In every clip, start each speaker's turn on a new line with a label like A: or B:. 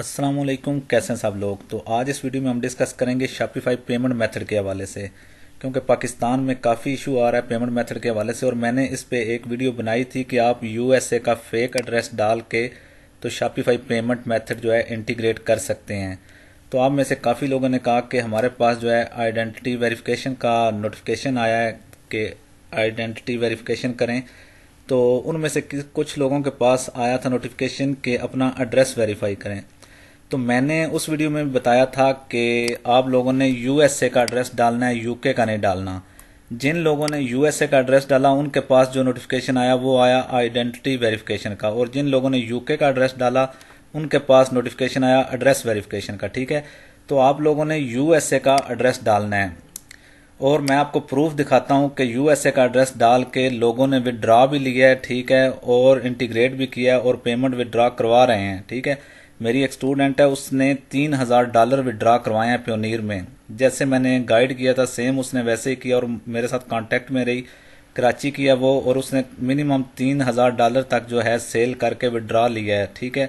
A: असलम कैसे हैं सब लोग तो आज इस वीडियो में हम डिस्कस करेंगे शॉपिफाई पेमेंट मेथड के हवाले से क्योंकि पाकिस्तान में काफ़ी इशू आ रहा है पेमेंट मेथड के हवाले से और मैंने इस पर एक वीडियो बनाई थी कि आप यूएसए का फेक एड्रेस डाल के तो शॉपिफाई पेमेंट मेथड जो है इंटीग्रेट कर सकते हैं तो आप में से काफ़ी लोगों ने कहा कि हमारे पास जो है आइडेंटिटी वेरीफिकेशन का नोटिफिकेशन आया है कि आइडेंटिटी वेरीफिकेशन करें तो उनमें से कुछ लोगों के पास आया था नोटिफिकेशन कि अपना एड्रेस वेरीफाई करें तो मैंने उस वीडियो में बताया था कि आप लोगों ने यूएसए का एड्रेस डालना है यूके का नहीं डालना जिन लोगों ने यूएसए का एड्रेस डाला उनके पास जो नोटिफिकेशन आया वो आया आइडेंटिटी वेरिफिकेशन का और जिन लोगों ने यूके का एड्रेस डाला उनके पास नोटिफिकेशन आया एड्रेस वेरिफिकेशन का ठीक है तो आप लोगों ने यूएसए का एड्रेस डालना है और मैं आपको प्रूफ दिखाता हूं कि यूएसए का एड्रेस डाल के लोगों ने विदड्रा भी लिया है ठीक है और इंटीग्रेट भी किया है और पेमेंट विदड्रा करवा रहे हैं ठीक है मेरी एक स्टूडेंट है उसने तीन हज़ार डॉलर विड्रा करवाए हैं प्योनीर में जैसे मैंने गाइड किया था सेम उसने वैसे ही किया और मेरे साथ कांटेक्ट में रही कराची किया वो और उसने मिनिमम तीन हज़ार डॉलर तक जो है सेल करके विड्रा लिया है ठीक है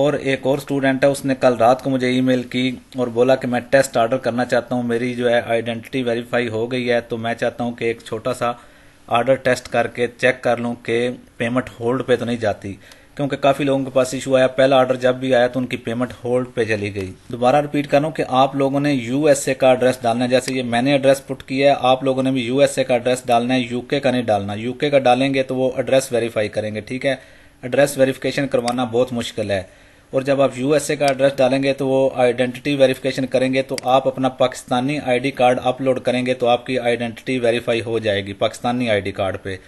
A: और एक और स्टूडेंट है उसने कल रात को मुझे ईमेल की और बोला कि मैं टेस्ट ऑर्डर करना चाहता हूँ मेरी जो है आइडेंटिटी वेरीफाई हो गई है तो मैं चाहता हूँ कि एक छोटा सा ऑर्डर टेस्ट करके चेक कर लूँ कि पेमेंट होल्ड पे तो नहीं जाती क्योंकि काफ़ी लोगों के पास इशू आया पहला ऑर्डर जब भी आया तो उनकी पेमेंट होल्ड पे चली गई दोबारा रिपीट करूं कि आप लोगों ने यूएसए का एड्रेस डालना है जैसे ये मैंने एड्रेस पुट किया है आप लोगों ने भी यूएसए का एड्रेस डालना है यूके का नहीं डालना यूके का डालेंगे तो वो एड्रेस वेरीफाई करेंगे ठीक है एड्रेस वेरीफिकेशन करवाना बहुत मुश्किल है और जब आप यूएसए का एड्रेस डालेंगे तो वो आइडेंटिटी वेरिफिकेशन करेंगे तो आप अपना पाकिस्तानी आईडी कार्ड अपलोड करेंगे तो आपकी आइडेंटिटी वेरीफाई हो जाएगी पाकिस्तानी आईडी कार्ड पे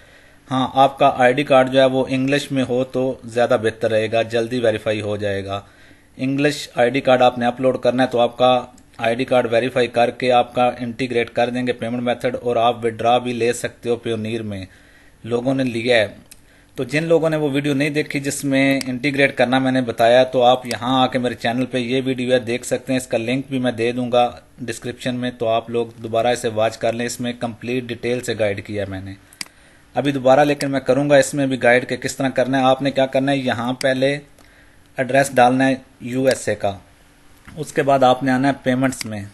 A: हाँ आपका आईडी कार्ड जो है वो इंग्लिश में हो तो ज़्यादा बेहतर रहेगा जल्दी वेरीफाई हो जाएगा इंग्लिश आईडी कार्ड आपने अपलोड करना है तो आपका आईडी कार्ड वेरीफाई करके आपका इंटीग्रेट कर देंगे पेमेंट मेथड और आप विड्रा भी ले सकते हो प्योनीर में लोगों ने लिया है तो जिन लोगों ने वो वीडियो नहीं देखी जिसमें इंटीग्रेट करना मैंने बताया तो आप यहाँ आके मेरे चैनल पे ये वीडियो है देख सकते हैं इसका लिंक भी मैं दे दूंगा डिस्क्रिप्शन में तो आप लोग दोबारा इसे वॉच कर लें इसमें कंप्लीट डिटेल से गाइड किया मैंने अभी दोबारा लेकिन मैं करूंगा इसमें भी गाइड के किस तरह करना है आपने क्या करना है यहाँ पहले एड्रेस डालना है यूएसए का उसके बाद आपने आना है पेमेंट्स में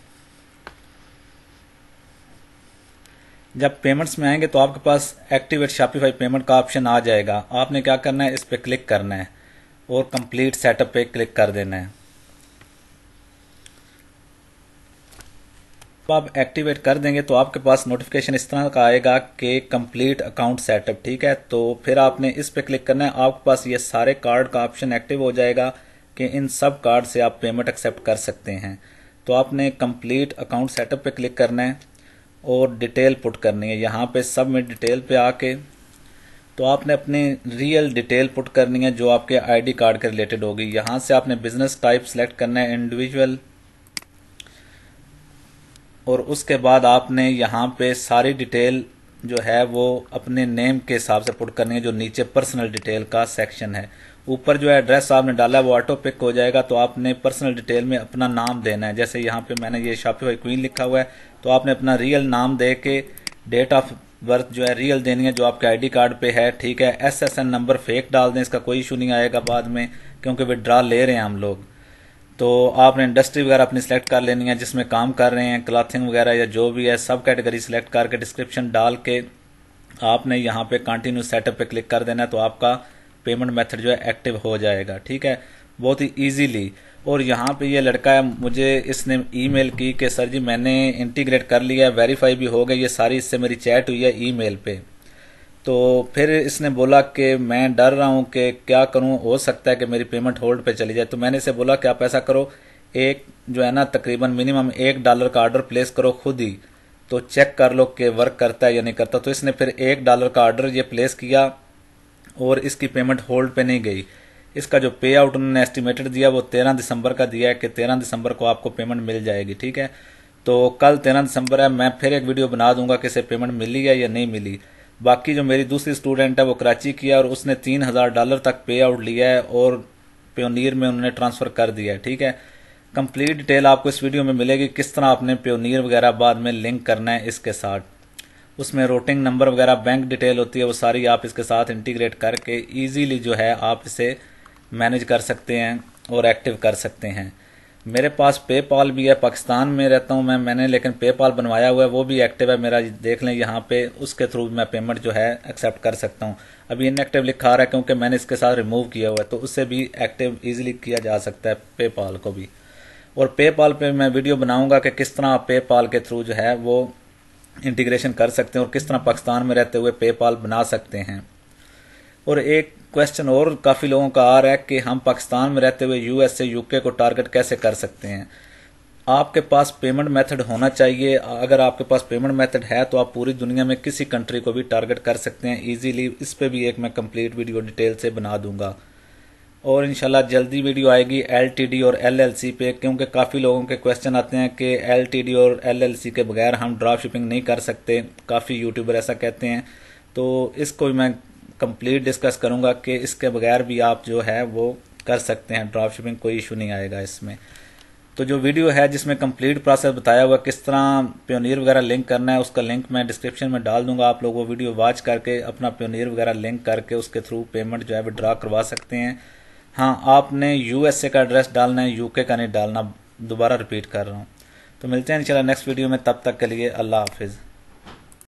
A: जब पेमेंट्स में आएंगे तो आपके पास एक्टिवेट शापिफाई पेमेंट का ऑप्शन आ जाएगा आपने क्या करना है इस पर क्लिक करना है और कंप्लीट सेटअप पे क्लिक कर देना है आप एक्टिवेट कर देंगे तो आपके पास नोटिफिकेशन इस तरह का आएगा कि कंप्लीट अकाउंट सेटअप ठीक है तो फिर आपने इस पे क्लिक करना है आपके पास ये सारे कार्ड का ऑप्शन एक्टिव हो जाएगा कि इन सब कार्ड से आप पेमेंट एक्सेप्ट कर सकते हैं तो आपने कंप्लीट अकाउंट सेटअप पे क्लिक करना है और डिटेल पुट करनी है यहाँ पे सब में डिटेल पे आके तो आपने अपनी रियल डिटेल पुट करनी है जो आपके आईडी कार्ड के रिलेटेड होगी यहाँ से आपने बिजनेस टाइप सेलेक्ट करना है इंडिविजुअल और उसके बाद आपने यहाँ पे सारी डिटेल जो है वो अपने नेम के हिसाब से पुट करनी है जो नीचे पर्सनल डिटेल का सेक्शन है ऊपर जो एड्रेस आपने डाला है वो ऑटो पिक हो जाएगा तो आपने पर्सनल डिटेल में अपना नाम देना है जैसे यहाँ पे मैंने ये शॉपिफाई क्वीन लिखा हुआ है तो आपने अपना रियल नाम दे के डेट ऑफ बर्थ जो है रियल देनी है जो आपके आईडी कार्ड पे है ठीक है एसएसएन नंबर फेक डाल दें इसका कोई इशू नहीं आएगा बाद में क्योंकि विड्रॉ ले रहे हैं हम लोग तो आपने इंडस्ट्री वगैरह अपनी सिलेक्ट कर लेनी है जिसमें काम कर रहे हैं क्लॉथिंग वगैरह या जो भी है सब कैटेगरी सिलेक्ट करके डिस्क्रिप्शन डाल के आपने यहाँ पे कंटिन्यू सेटअप पे क्लिक कर देना है तो आपका पेमेंट मेथड जो है एक्टिव हो जाएगा ठीक है बहुत ही ईजीली और यहाँ पे ये लड़का है मुझे इसने ईमेल की कि सर जी मैंने इंटीग्रेट कर लिया है वेरीफाई भी हो गई ये सारी इससे मेरी चैट हुई है ईमेल पे तो फिर इसने बोला कि मैं डर रहा हूं कि क्या करूँ हो सकता है कि मेरी पेमेंट होल्ड पे चली जाए तो मैंने इसे बोला कि आप ऐसा करो एक जो है ना तकरीबन मिनिमम एक डॉलर का ऑर्डर प्लेस करो खुद ही तो चेक कर लो कि वर्क करता है या नहीं करता तो इसने फिर एक डॉलर का ऑर्डर ये प्लेस किया और इसकी पेमेंट होल्ड पे नहीं गई इसका जो पे आउट उन्होंने एस्टिमेटेड दिया वो तेरह दिसंबर का दिया है कि तेरह दिसंबर को आपको पेमेंट मिल जाएगी ठीक है तो कल तेरह दिसंबर है मैं फिर एक वीडियो बना दूंगा कि इसे पेमेंट मिली है या नहीं मिली बाकी जो मेरी दूसरी स्टूडेंट है वो कराची की है और उसने तीन हज़ार डॉलर तक पे आउट लिया है और प्योनीर में उन्होंने ट्रांसफ़र कर दिया है ठीक है कंप्लीट डिटेल आपको इस वीडियो में मिलेगी किस तरह आपने प्योनीर वगैरह बाद में लिंक करना है इसके साथ उसमें रोटिंग नंबर वगैरह बैंक डिटेल होती है वो सारी आप इसके साथ इंटीग्रेट करके ईजीली जो है आप इसे मैनेज कर सकते हैं और एक्टिव कर सकते हैं मेरे पास पेपाल भी है पाकिस्तान में रहता हूँ मैं मैंने लेकिन पेपाल बनवाया हुआ है वो भी एक्टिव है मेरा देख लें यहाँ पे उसके थ्रू मैं पेमेंट जो है एक्सेप्ट कर सकता हूँ अभी इनएक्टिव लिखा रहा है क्योंकि मैंने इसके साथ रिमूव किया हुआ है तो उससे भी एक्टिव ईजिली किया जा सकता है पेपाल को भी और पेपाल पे मैं वीडियो बनाऊंगा कि किस तरह आप पेपाल के थ्रू जो है वो इंटीग्रेशन कर सकते हैं और किस तरह पाकिस्तान में रहते हुए पेपाल बना सकते हैं और एक क्वेश्चन और काफ़ी लोगों का आ रहा है कि हम पाकिस्तान में रहते हुए यूएस से यूके को टारगेट कैसे कर सकते हैं आपके पास पेमेंट मेथड होना चाहिए अगर आपके पास पेमेंट मेथड है तो आप पूरी दुनिया में किसी कंट्री को भी टारगेट कर सकते हैं इजीली इस पर भी एक मैं कंप्लीट वीडियो डिटेल से बना दूंगा और इनशाला जल्दी वीडियो आएगी एल और एल पे क्योंकि काफ़ी लोगों के क्वेश्चन आते हैं कि एल और एल के बगैर हम ड्राफ्ट शिपिंग नहीं कर सकते काफ़ी यूट्यूबर ऐसा कहते हैं तो इसको भी मैं कंप्लीट डिस्कस करूंगा कि इसके बगैर भी आप जो है वो कर सकते हैं ड्रॉप शिपिंग कोई इशू नहीं आएगा इसमें तो जो वीडियो है जिसमें कंप्लीट प्रोसेस बताया हुआ किस तरह प्योनीर वगैरह लिंक करना है उसका लिंक मैं डिस्क्रिप्शन में डाल दूंगा आप लोग वो वीडियो वॉच करके अपना प्योनीर वगैरह लिंक करके उसके थ्रू पेमेंट जो है विड्रा करवा सकते हैं हाँ आपने यूएसए का एड्रेस डालना है यूके का नहीं डालना दोबारा रिपीट कर रहा हूँ तो मिलते हैं इंशाल्लाह नेक्स्ट वीडियो में तब तक के लिए अल्लाह हाफिज़